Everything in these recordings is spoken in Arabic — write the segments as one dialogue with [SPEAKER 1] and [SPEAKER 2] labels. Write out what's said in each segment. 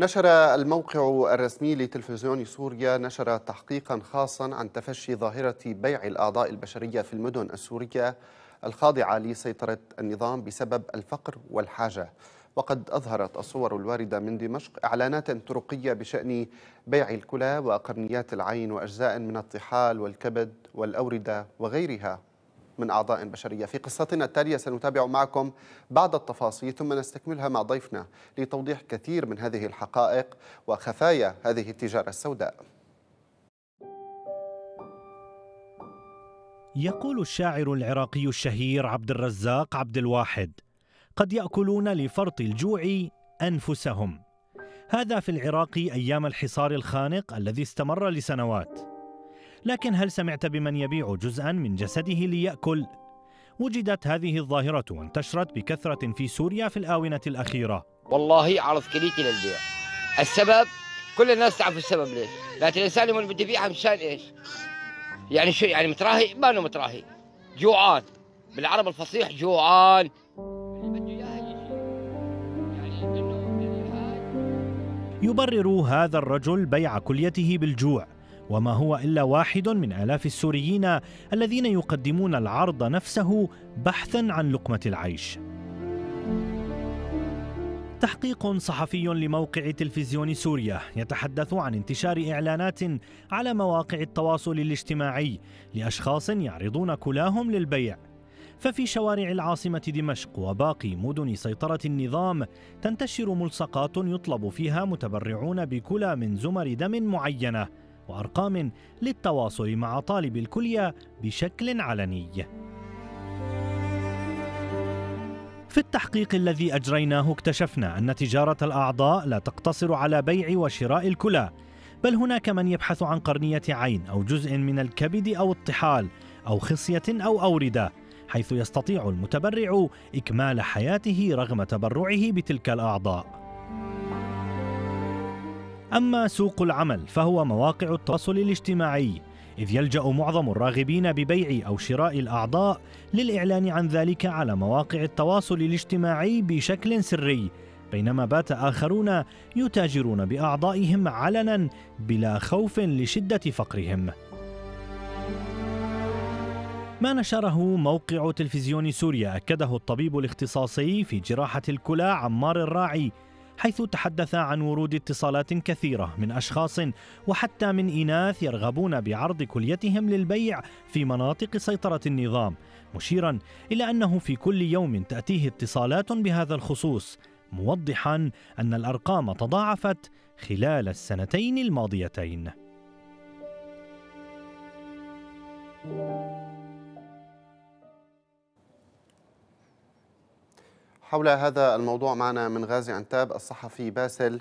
[SPEAKER 1] نشر الموقع الرسمي لتلفزيون سوريا نشر تحقيقا خاصا عن تفشي ظاهرة بيع الأعضاء البشرية في المدن السورية الخاضعة لسيطرة النظام بسبب الفقر والحاجة وقد أظهرت الصور الواردة من دمشق إعلانات طرقية بشأن بيع الكلى وقرنيات العين وأجزاء من الطحال والكبد والأوردة وغيرها من أعضاء بشرية في قصتنا التالية سنتابع معكم بعض التفاصيل ثم نستكملها مع ضيفنا لتوضيح كثير من هذه الحقائق وخفايا هذه التجارة السوداء
[SPEAKER 2] يقول الشاعر العراقي الشهير عبد الرزاق عبد الواحد قد ياكلون لفرط الجوع انفسهم هذا في العراق ايام الحصار الخانق الذي استمر لسنوات لكن هل سمعت بمن يبيع جزءا من جسده ليأكل؟ وجدت هذه الظاهرة وانتشرت بكثرة في سوريا في الآونة الأخيرة
[SPEAKER 1] والله عرض
[SPEAKER 3] كليتي للبيع السبب كل الناس تعرف السبب ليش لكن الإنسان اللي بده يبيعها مشان إيش يعني شو يعني متراهي ما أنه متراهي جوعان بالعرب الفصيح جوعان
[SPEAKER 2] يبرر هذا الرجل بيع كليته بالجوع وما هو إلا واحد من آلاف السوريين الذين يقدمون العرض نفسه بحثا عن لقمة العيش تحقيق صحفي لموقع تلفزيون سوريا يتحدث عن انتشار اعلانات على مواقع التواصل الاجتماعي لاشخاص يعرضون كلاهم للبيع ففي شوارع العاصمه دمشق وباقي مدن سيطره النظام تنتشر ملصقات يطلب فيها متبرعون بكلى من زمر دم معينه وأرقام للتواصل مع طالب الكلية بشكل علني. في التحقيق الذي أجريناه اكتشفنا أن تجارة الأعضاء لا تقتصر على بيع وشراء الكلى، بل هناك من يبحث عن قرنية عين أو جزء من الكبد أو الطحال أو خصية أو أوردة، حيث يستطيع المتبرع إكمال حياته رغم تبرعه بتلك الأعضاء. أما سوق العمل فهو مواقع التواصل الاجتماعي إذ يلجأ معظم الراغبين ببيع أو شراء الأعضاء للإعلان عن ذلك على مواقع التواصل الاجتماعي بشكل سري بينما بات آخرون يتاجرون بأعضائهم علنا بلا خوف لشدة فقرهم ما نشره موقع تلفزيون سوريا أكده الطبيب الاختصاصي في جراحة الكلى عمار الراعي حيث تحدث عن ورود اتصالات كثيرة من أشخاص وحتى من إناث يرغبون بعرض كليتهم للبيع في مناطق سيطرة النظام مشيرا إلى أنه في كل يوم تأتيه اتصالات بهذا الخصوص موضحا أن الأرقام تضاعفت خلال السنتين الماضيتين
[SPEAKER 1] حول هذا الموضوع معنا من غازي عنتاب الصحفي باسل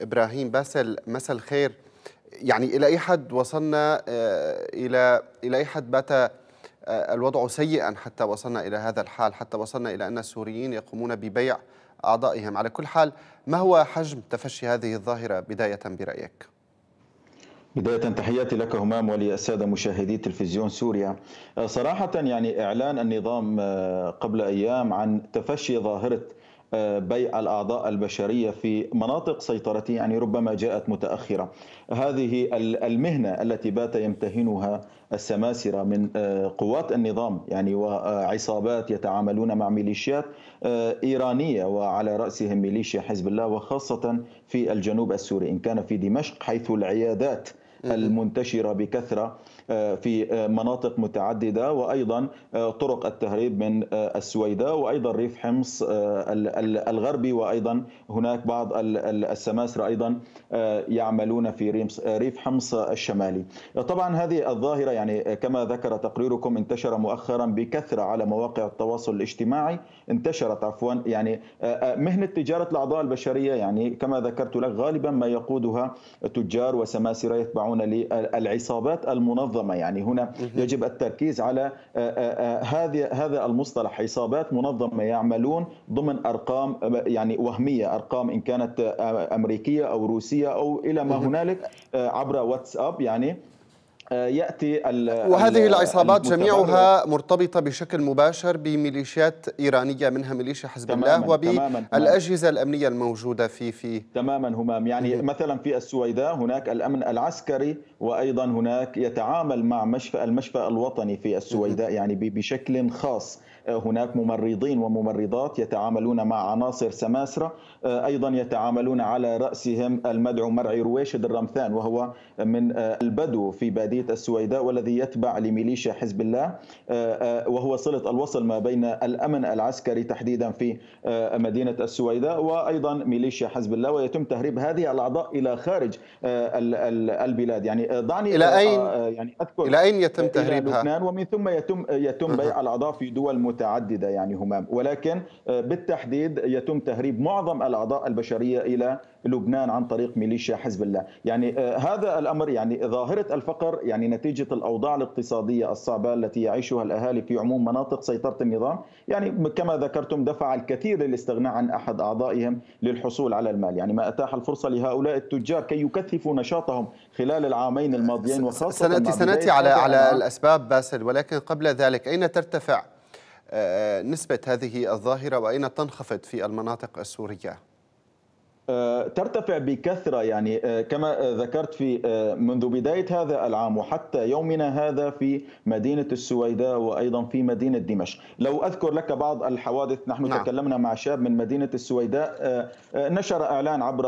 [SPEAKER 1] إبراهيم باسل مساء الخير يعني إلى أي حد وصلنا آه، إلى إلى أي حد بات آه، الوضع سيئا حتى وصلنا إلى هذا الحال حتى وصلنا إلى أن السوريين يقومون ببيع أعضائهم على كل حال ما هو حجم تفشي هذه الظاهرة بداية برأيك؟
[SPEAKER 4] بداية تحياتي لك همام وللسادة مشاهدي تلفزيون سوريا آه، صراحة يعني إعلان النظام آه، قبل أيام عن تفشي ظاهرة آه، بيع الأعضاء البشرية في مناطق سيطرته يعني ربما جاءت متأخرة هذه المهنة التي بات يمتهنها السماسرة من قوات النظام يعني وعصابات يتعاملون مع ميليشيات إيرانية وعلى رأسهم ميليشيا حزب الله وخاصة في الجنوب السوري إن كان في دمشق حيث العيادات المنتشرة بكثرة آه، في آه، مناطق متعددة وأيضا آه، طرق التهريب من السويداء وأيضا ريف حمص الغربي وأيضا هناك بعض السماسرة أيضا يعملون في ريف حمص الشمالي طبعا هذه الظاهرة يعني كما ذكر تقريركم انتشر مؤخرا بكثرة على مواقع التواصل الاجتماعي انتشرت عفوا يعني مهنة تجارة الأعضاء البشرية يعني كما ذكرت لك غالبا ما يقودها تجار وسماسرة يتبعون للعصابات المنظمة منظمه يعني هنا يجب التركيز على آه، آه، آه، هذه هذا المصطلح عصابات منظمه يعملون ضمن ارقام يعني وهميه ارقام ان كانت امريكيه او روسيه او الى ما هنالك عبر واتساب يعني ياتي وهذه العصابات جميعها
[SPEAKER 1] مرتبطه بشكل مباشر بميليشيات ايرانيه منها ميليشيا حزب تماماً الله وبالاجهزه
[SPEAKER 4] الامنيه الموجوده في في تماما همام يعني مم. مثلا في السويداء هناك الامن العسكري وايضا هناك يتعامل مع مشفى المشفى الوطني في السويداء مم. يعني بشكل خاص هناك ممرضين وممرضات يتعاملون مع عناصر سماسرة آه، أيضا يتعاملون على رأسهم المدعو مرعي رويشد الرمثان وهو من آه، البدو في بادية السويداء والذي يتبع لميليشيا حزب الله آه، وهو صلة الوصل ما بين الأمن العسكري تحديدا في مدينة السويداء وأيضا ميليشيا حزب الله ويتم تهريب هذه الأعضاء إلى خارج البلاد يعني دعني إلى أين يعني أذكر إلى أين يتم تهريبها؟ لبنان ومن ثم يتم يتم بيع الأعضاء في دول متعدده يعني همام ولكن آه، بالتحديد يتم تهريب معظم الاعضاء البشريه الى لبنان عن طريق ميليشيا حزب الله يعني آه، هذا الامر يعني ظاهره الفقر يعني نتيجه الاوضاع الاقتصاديه الصعبه التي يعيشها الاهالي في عموم مناطق سيطره النظام يعني كما ذكرتم دفع الكثير للاستغناء عن احد اعضائهم للحصول على المال يعني ما اتاح الفرصه لهؤلاء التجار كي يكثفوا نشاطهم خلال العامين الماضيين وخاصه سناتي سناتي على على
[SPEAKER 1] الاسباب باسل ولكن قبل ذلك اين ترتفع نسبة هذه الظاهرة وأين تنخفض في المناطق السورية؟
[SPEAKER 4] أه، ترتفع بكثرة يعني أه، كما ذكرت في أه، منذ بداية هذا العام وحتى يومنا هذا في مدينة السويداء وأيضا في مدينة دمشق لو أذكر لك بعض الحوادث نحن نعم. تكلمنا مع شاب من مدينة السويداء نشر إعلان عبر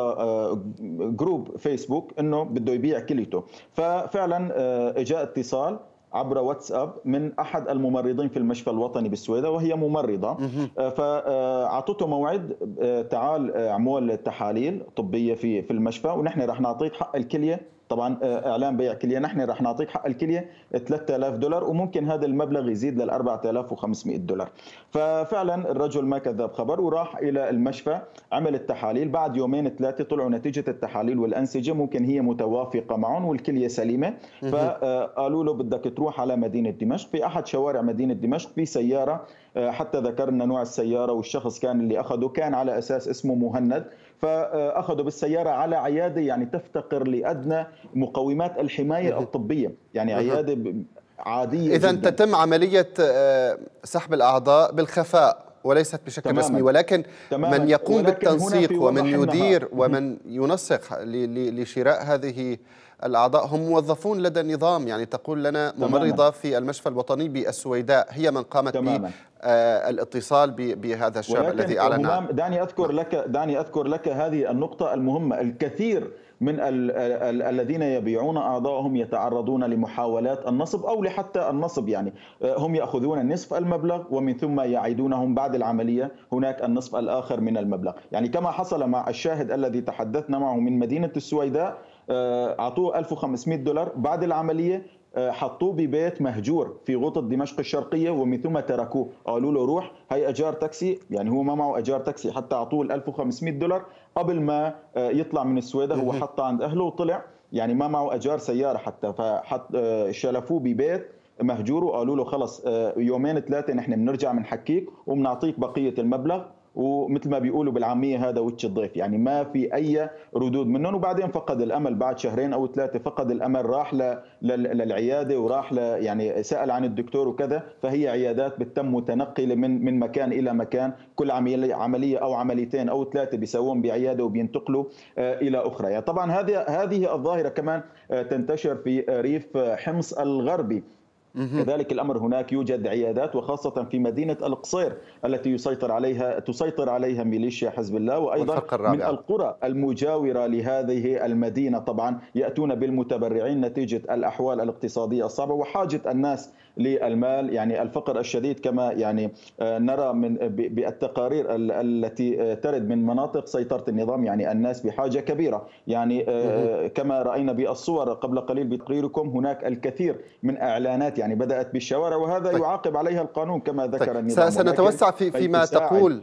[SPEAKER 4] جروب فيسبوك أنه بده يبيع كليته ففعلا جاء اتصال عبر واتساب من احد الممرضين في المشفى الوطني بالسويدة وهي ممرضه آه، فاعطته آه، موعد آه، تعال اعمل تحاليل طبيه في في المشفى ونحن راح نعطيك حق الكليه طبعا آه، اعلان بيع كليه نحن رح نعطيك حق الكليه 3000 دولار وممكن هذا المبلغ يزيد لل 4500 دولار ففعلا الرجل ما كذب خبر وراح الى المشفى عمل التحاليل بعد يومين ثلاثه طلعوا نتيجه التحاليل والانسجه ممكن هي متوافقه معهم والكليه سليمه فقالوا آه، له بدك تروح على مدينه دمشق في احد شوارع مدينه دمشق في سياره آه، حتى ذكرنا نوع السياره والشخص كان اللي اخذه كان على اساس اسمه مهند فاخذوا بالسياره على عياده يعني تفتقر لادنى مقومات الحمايه الطبيه يعني عياده عاديه اذا تتم
[SPEAKER 1] عمليه آه، سحب الاعضاء بالخفاء وليست بشكل تماما. رسمي ولكن تماما. من يقوم ولكن بالتنسيق ومن يدير ومن ينسق لشراء هذه الأعضاء هم موظفون لدى النظام يعني تقول لنا ممرضة في المشفى الوطني بالسويداء هي من قامت تماما. بالاتصال آه، بهذا الشاب الذي أعلن عنه
[SPEAKER 4] دعني أذكر نعم. لك دعني أذكر لك هذه النقطة المهمة الكثير من الذين يبيعون اعضائهم يتعرضون لمحاولات النصب او لحتى النصب يعني آه، هم ياخذون نصف المبلغ ومن ثم يعيدونهم بعد العمليه هناك النصف الاخر من المبلغ يعني كما حصل مع الشاهد الذي تحدثنا معه من مدينه السويداء آه، اعطوه 1500 دولار بعد العمليه آه، حطوه ببيت مهجور في غوطة دمشق الشرقية ومن ثم تركوه قالوا له روح هي أجار تاكسي يعني هو ما معه أجار تاكسي حتى أعطوه ال 1500 دولار قبل ما آه، يطلع من السويدة هو حطه عند أهله وطلع يعني ما معه أجار سيارة حتى فحط شلفوه ببيت مهجور وقالوا له خلص يومين ثلاثة نحن بنرجع حكيك وبنعطيك بقية المبلغ ومثل ما بيقولوا بالعاميه هذا وش الضيف يعني ما في اي ردود منهم وبعدين فقد الامل بعد شهرين او ثلاثه فقد الامل راح للعياده وراح ل... يعني سال عن الدكتور وكذا فهي عيادات بتتم متنقله من من مكان الى مكان كل عمليه او عمليتين او ثلاثه بيسوون بعياده وبينتقلوا آه، الى اخرى يعني طبعا هذه هذه الظاهره كمان آه، تنتشر في آه، ريف حمص الغربي كذلك الامر هناك يوجد عيادات وخاصه في مدينه القصير التي يسيطر عليها تسيطر عليها ميليشيا حزب الله وايضا من القرى المجاوره لهذه المدينه طبعا ياتون بالمتبرعين نتيجه الاحوال الاقتصاديه الصعبه وحاجه الناس للمال يعني الفقر الشديد كما يعني آه، نرى من بالتقارير التي آه، ترد من مناطق سيطرة النظام يعني الناس بحاجة كبيرة يعني آه، كما رأينا بالصور قبل قليل بتقريركم هناك الكثير من إعلانات يعني بدأت بالشوارع وهذا طيب. يعاقب عليها القانون كما طيب. ذكر طيب. النظام سنتوسع في فيما تقول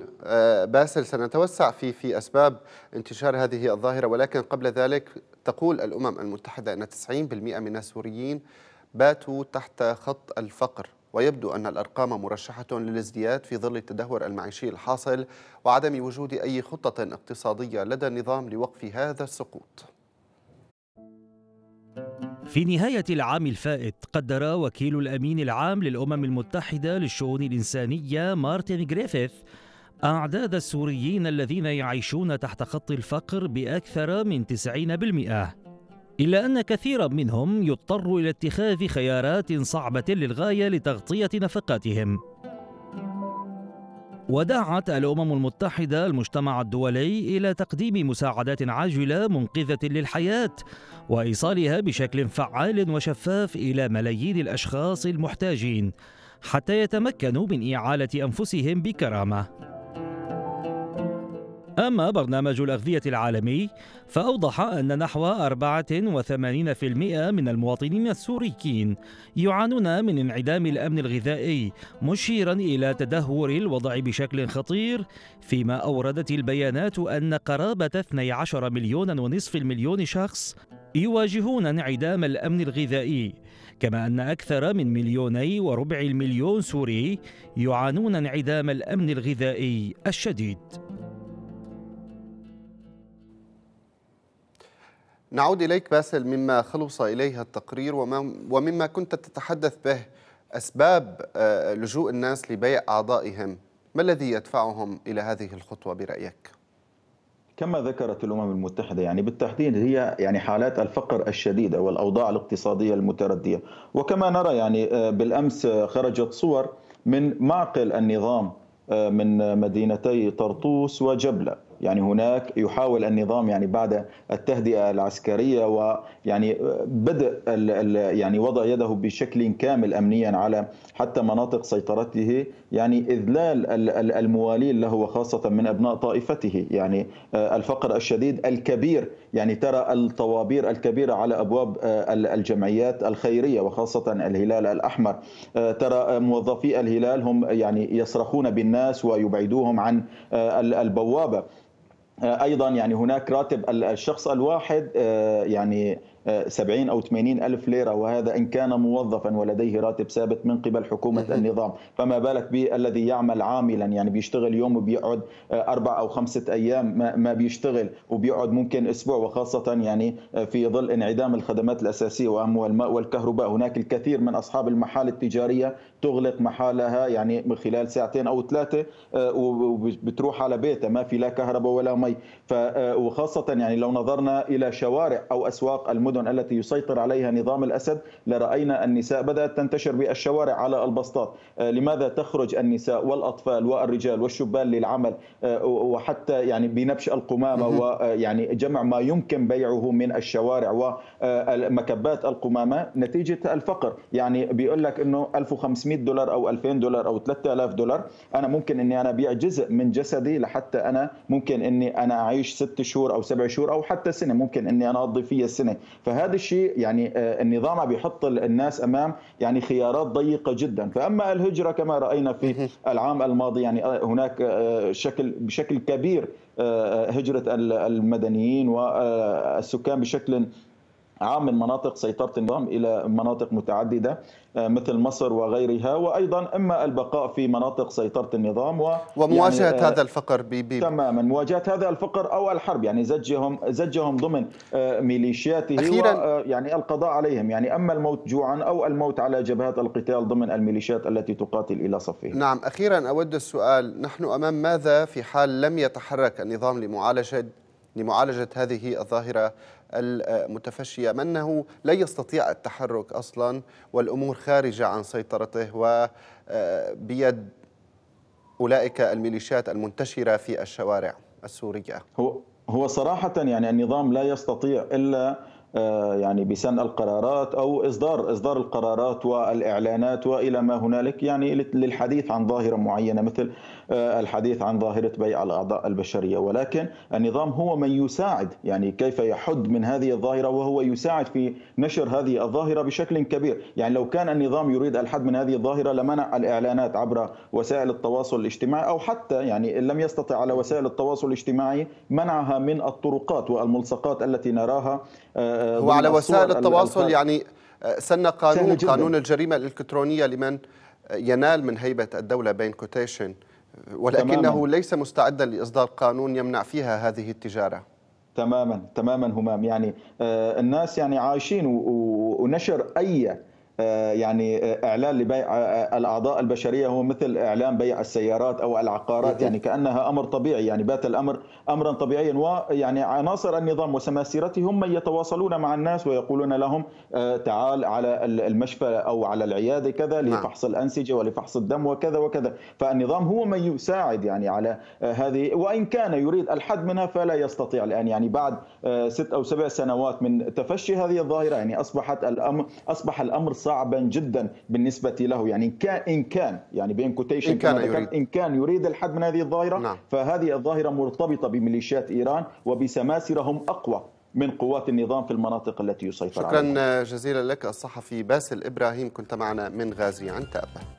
[SPEAKER 1] باسل سنتوسع في في أسباب انتشار هذه الظاهرة ولكن قبل ذلك تقول الأمم المتحدة أن 90% من السوريين باتوا تحت خط الفقر ويبدو أن الأرقام مرشحة للازدياد في ظل التدهور المعيشي الحاصل وعدم وجود أي خطة اقتصادية لدى النظام لوقف هذا السقوط
[SPEAKER 3] في نهاية العام الفائت قدر وكيل الأمين العام للأمم المتحدة للشؤون الإنسانية مارتن جريفيث أعداد السوريين الذين يعيشون تحت خط الفقر بأكثر من 90% إلا أن كثيرا منهم يضطر إلى اتخاذ خيارات صعبة للغاية لتغطية نفقاتهم ودعت الأمم المتحدة المجتمع الدولي إلى تقديم مساعدات عاجلة منقذة للحياة وإيصالها بشكل فعال وشفاف إلى ملايين الأشخاص المحتاجين حتى يتمكنوا من إعالة أنفسهم بكرامة أما برنامج الأغذية العالمي فأوضح أن نحو 84% من المواطنين السوريين يعانون من انعدام الأمن الغذائي مشيرا إلى تدهور الوضع بشكل خطير فيما أوردت البيانات أن قرابة 12 مليون ونصف المليون شخص يواجهون انعدام الأمن الغذائي كما أن أكثر من مليوني وربع المليون سوري يعانون انعدام الأمن الغذائي الشديد
[SPEAKER 1] نعود إليك باسل مما خلص إليها التقرير ومما كنت تتحدث به أسباب آه، لجوء الناس لبيع أعضائهم ما الذي يدفعهم إلى هذه الخطوة برأيك؟
[SPEAKER 4] كما ذكرت الامم المتحده يعني بالتحديد هي يعني حالات الفقر الشديده والاوضاع الاقتصاديه المترديه وكما نرى يعني آه، بالامس آه، خرجت صور من معقل النظام من مدينتي طرطوس وجبله يعني هناك يحاول النظام يعني بعد التهدئه العسكريه ويعني بدء يعني وضع يده بشكل كامل امنيا على حتى مناطق سيطرته يعني اذلال الموالين له وخاصه من ابناء طائفته يعني آه، الفقر الشديد الكبير يعني ترى الطوابير الكبيره على ابواب آه، الجمعيات الخيريه وخاصه الهلال الاحمر آه، ترى موظفي الهلال هم يعني يصرخون بالناس ويبعدوهم عن البوابه آه، ايضا يعني هناك راتب الشخص الواحد آه، يعني 70 أو 80 ألف ليرة وهذا إن كان موظفا ولديه راتب ثابت من قبل حكومة النظام فما بالك بالذي يعمل عاملا يعني بيشتغل يوم وبيقعد آه، أربع أو خمسة أيام ما بيشتغل وبيقعد ممكن أسبوع وخاصة يعني آه، في ظل انعدام الخدمات الأساسية والماء والماء والكهرباء هناك الكثير من أصحاب المحال التجارية تغلق محالها يعني من خلال ساعتين أو ثلاثة آه، وبتروح على بيتها ما في لا كهرباء ولا مي وخاصة يعني لو نظرنا إلى شوارع أو أسواق المدن المدن التي يسيطر عليها نظام الأسد لرأينا النساء بدأت تنتشر بالشوارع على البسطات آه، لماذا تخرج النساء والأطفال والرجال والشبان للعمل آه، وحتى يعني بنبش القمامة ويعني آه، جمع ما يمكن بيعه من الشوارع ومكبات القمامة نتيجة الفقر يعني بيقول لك أنه 1500 دولار أو 2000 دولار أو 3000 دولار أنا ممكن أني أنا أبيع جزء من جسدي لحتى أنا ممكن أني أنا أعيش ست شهور أو سبع شهور أو حتى سنة ممكن أني أنا أقضي فيها السنة فهذا الشيء يعني آه، النظام بيحط الناس امام يعني خيارات ضيقه جدا فاما الهجره كما راينا في العام الماضي يعني آه، هناك آه، شكل بشكل كبير هجره المدنيين والسكان بشكل عام مناطق سيطرة النظام إلى مناطق متعددة آه، مثل مصر وغيرها وأيضا إما البقاء في مناطق سيطرة النظام و يعني، ومواجهة يعني هذا الفقر بي بي تماما مواجهة هذا الفقر أو الحرب يعني زجهم زجهم ضمن آه، ميليشياته أخيرا يعني القضاء عليهم يعني أما الموت جوعا أو الموت على جبهات القتال ضمن الميليشيات التي تقاتل إلى صفهم
[SPEAKER 1] نعم أخيرا أود السؤال نحن أمام ماذا في حال لم يتحرك النظام لمعالجة لمعالجة هذه الظاهرة المتفشية منه لا يستطيع التحرك أصلا والأمور خارجة عن سيطرته وبيد آه،
[SPEAKER 4] أولئك الميليشيات المنتشرة في الشوارع السورية هو هو صراحة يعني النظام لا يستطيع إلا آه، يعني بسن القرارات او اصدار اصدار القرارات والاعلانات والى ما هنالك يعني للحديث عن ظاهره معينه مثل آه، الحديث عن ظاهرة بيع الأعضاء البشرية ولكن النظام هو من يساعد يعني كيف يحد من هذه الظاهرة وهو يساعد في نشر هذه الظاهرة بشكل كبير يعني لو كان النظام يريد الحد من هذه الظاهرة لمنع الإعلانات عبر وسائل التواصل الاجتماعي أو حتى يعني إن لم يستطع على وسائل التواصل الاجتماعي منعها من الطرقات والملصقات التي نراها آه، آه، وعلى وسائل التواصل يعني سن قانون قانون
[SPEAKER 1] الجريمة الإلكترونية لمن ينال من هيبة الدولة بين كوتيشن
[SPEAKER 4] ولكنه تماماً. ليس مستعدا لإصدار قانون يمنع فيها هذه التجارة تماما تماما همام يعني آه، الناس يعني عايشين ونشر أي آه، يعني آه، اعلان لبيع آه، الاعضاء البشريه هو مثل اعلان بيع السيارات او العقارات يعني كانها امر طبيعي يعني بات الامر امرا طبيعيا ويعني عناصر النظام وسماسرته هم من يتواصلون مع الناس ويقولون لهم تعال على المشفى او على العياده كذا نعم. لفحص الانسجه ولفحص الدم وكذا وكذا فالنظام هو من يساعد يعني على هذه وان كان يريد الحد منها فلا يستطيع الان يعني بعد ست او سبع سنوات من تفشي هذه الظاهره يعني اصبحت الامر اصبح الامر صعب صعبا جدا بالنسبه له يعني ان كان ان كان يعني بين كوتيشن إن كان, يريد. ان كان يريد الحد من هذه الظاهره نعم. فهذه الظاهره مرتبطه بميليشيات ايران وبسماسرهم اقوى من قوات النظام في المناطق التي يسيطر عليها
[SPEAKER 1] شكرا جزيلا لك الصحفي باسل ابراهيم كنت معنا من غازي عن تابه